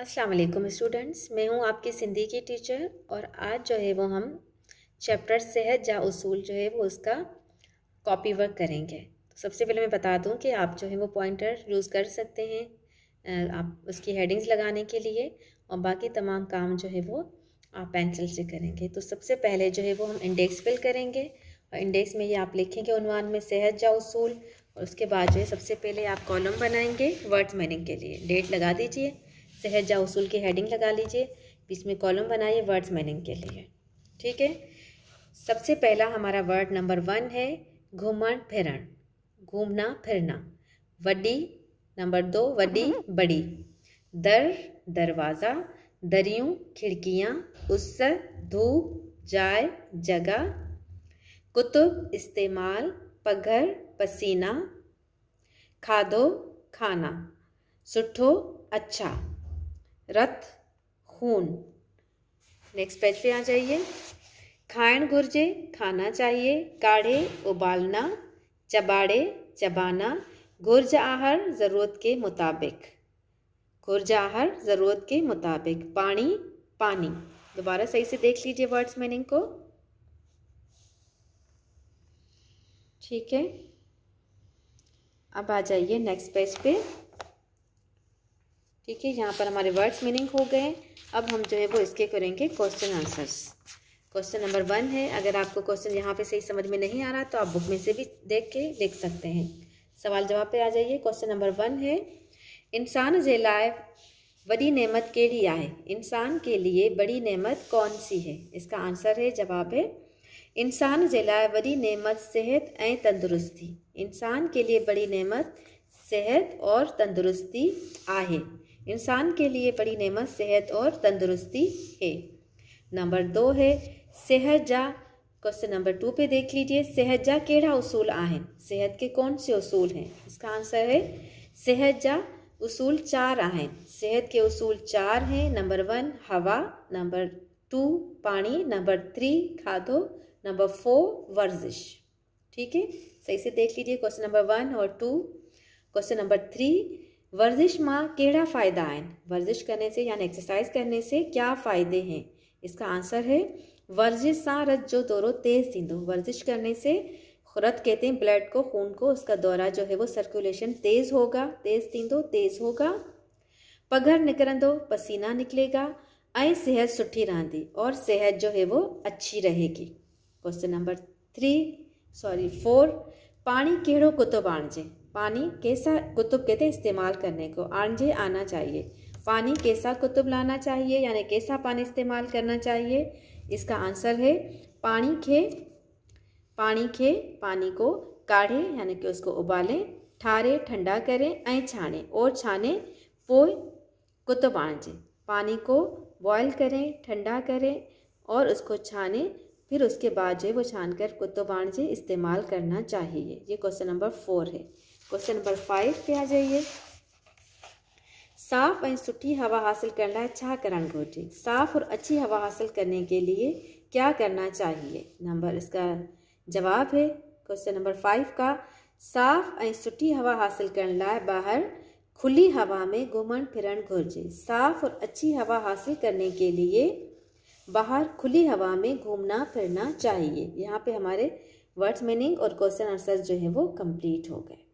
अस्सलाम वालेकुम स्टूडेंट्स मैं हूँ आपकी सिंधी की टीचर और आज जो है वो हम चैप्टर सेहत या उसूल जो है वो उसका कॉपी वर्क करेंगे तो सबसे पहले मैं बता दूँ कि आप जो है वो पॉइंटर यूज़ कर सकते हैं आप उसकी हेडिंग्स लगाने के लिए और बाकी तमाम काम जो है वो आप पेंसिल से करेंगे तो सबसे पहले जो है वो हम इंडेक्स फिल करेंगे और इंडेक्स में ये आप लिखेंगे उनवान में सेहत या उसूल और उसके बाद जो है सबसे पहले आप कॉलम बनाएंगे वर्ड्स मीनिंग के लिए डेट लगा दीजिए सहजा उसूल की हेडिंग लगा लीजिए बीच में कॉलम बनाइए वर्ड्स मीनिंग के लिए ठीक है सबसे पहला हमारा वर्ड नंबर वन है घूमन फिरण घूमना फिरना वडी नंबर दो वडी बड़ी दर दरवाज़ा दरियों खिड़कियाँ उस धूप जाय जगह कुतुब इस्तेमाल पघर पसीना खाधो खाना सुठो अच्छा रथ खून नेक्स्ट पेज पे आ जाइए खाण घुर्जे खाना चाहिए काढ़े उबालना चबाड़े चबाना घुर्ज आहार ज़रूरत के मुताबिक घुर्ज आहार ज़रूरत के मुताबिक पानी पानी दोबारा सही से देख लीजिए वर्ड्स मीनिंग को ठीक है अब आ जाइए नेक्स्ट पेज पे ठीक है यहाँ पर हमारे वर्ड्स मीनिंग हो गए अब हम जो है वो इसके करेंगे question answers question number one है अगर आपको क्वेश्चन यहाँ पे सही समझ में नहीं आ रहा तो आप बुक में से भी देख के लिख सकते हैं सवाल जवाब पे आ जाइए क्वेश्चन नंबर वन है इंसान जे लाए बड़ी नेमत कहिड़ी आए इंसान के लिए बड़ी नेमत कौन सी है इसका आंसर है जवाब है इंसान जे लाइ बड़ी नेमत सेहत ए तंदुरुस्ती इंसान के लिए बड़ी नेमत सेहत और तंदुरुस्ती आए इंसान के लिए बड़ी नेमत सेहत और तंदुरुस्ती है नंबर दो है सेहत जा क्वेश्चन नंबर टू पे देख लीजिए जा केड़ा उसूल आहिन सेहत के कौन से उसूल हैं इसका आंसर है सेहत जा उसूल चार आहिन सेहत के उसूल चार हैं नंबर वन हवा नंबर टू पानी नंबर थ्री खादो नंबर फोर वर्जिश ठीक है सही से देख लीजिए क्वेश्चन नंबर वन और टू क्वेश्चन नंबर थ्री वर्जिश मां कड़ा फायदा आन वर्जिश करने से यानी एक्सरसाइज करने से क्या फ़ायदे हैं इसका आंसर है वर्जिश सा रत जो दौरों तेज़ थींदो वर्जिश करने से रत कहते हैं ब्लड को खून को उसका दौरा जो है वो सर्कुलेशन तेज़ होगा तेज़ थींदो तेज़ होगा पघर निकिरंदो पसीना निकलेगा आई सेहत सुठी रहती और सेहत जो है वो अच्छी रहेगी question number three sorry four पानी कड़ो कुतो पाणिजे पानी कैसा कुतुब कहते हैं इस्तेमाल करने को आंजे आना चाहिए पानी कैसा कुतुब लाना चाहिए यानी कैसा पानी इस्तेमाल करना चाहिए इसका आंसर है पानी खे पानी खे पानी को काढ़े यानी कि उसको उबालें ठारे ठंडा करें ए छाने और छाने पोए कुतुब आंजे पानी को बॉयल करें ठंडा करें और उसको छाने फिर उसके बाद जो है वो छान कर कुतुब आंजे इस्तेमाल करना चाहिए ये क्वेश्चन नंबर फोर है क्वेश्चन नंबर फाइव पे आ जाइए साफ और सुठी हवा हासिल करना है छा अच्छा करण घोटी साफ और अच्छी हवा हासिल करने के लिए क्या करना चाहिए नंबर इसका जवाब है क्वेश्चन नंबर फाइव का साफ और सुठी हवा हासिल करना लाए बाहर खुली हवा में घूमन फिरन घुर्जे साफ और अच्छी हवा हासिल करने के लिए बाहर खुली हवा में घूमना फिरना चाहिए यहाँ पे हमारे वर्ड्स मीनिंग और क्वेश्चन आंसर जो है वो कंप्लीट हो गए